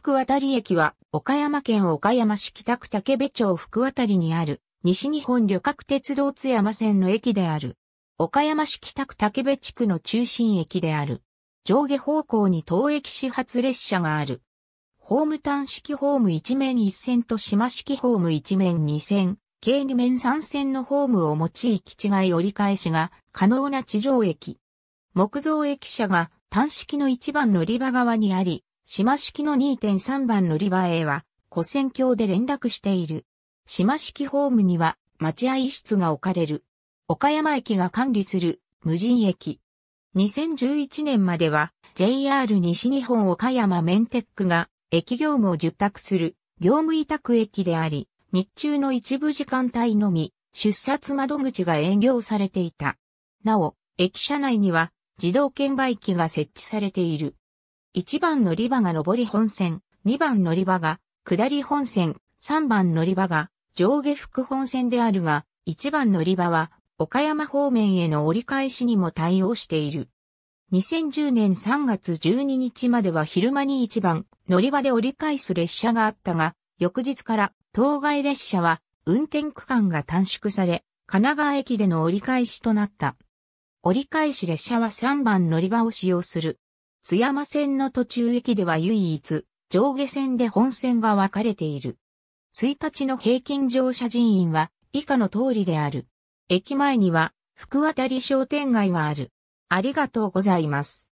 福渡駅は、岡山県岡山市北区竹部町福渡にある、西日本旅客鉄道津山線の駅である。岡山市北区竹部地区の中心駅である。上下方向に当駅始発列車がある。ホーム端式ホーム1面1線と島式ホーム1面2線、計2面3線のホームを用い行き違い折り返しが可能な地上駅。木造駅舎が端式の一番乗り場側にあり、島式の2.3番乗り場へは、古戦橋で連絡している。島式ホームには、待合室が置かれる。岡山駅が管理する、無人駅。2011年までは、JR 西日本岡山メンテックが、駅業務を受託する、業務委託駅であり、日中の一部時間帯のみ、出札窓口が営業されていた。なお、駅舎内には、自動券売機が設置されている。1番乗り場が上り本線、2番乗り場が下り本線、3番乗り場が上下副本線であるが、1番乗り場は岡山方面への折り返しにも対応している。2010年3月12日までは昼間に1番乗り場で折り返す列車があったが、翌日から当該列車は運転区間が短縮され、神奈川駅での折り返しとなった。折り返し列車は3番乗り場を使用する。津山線の途中駅では唯一、上下線で本線が分かれている。1日の平均乗車人員は以下の通りである。駅前には福渡り商店街がある。ありがとうございます。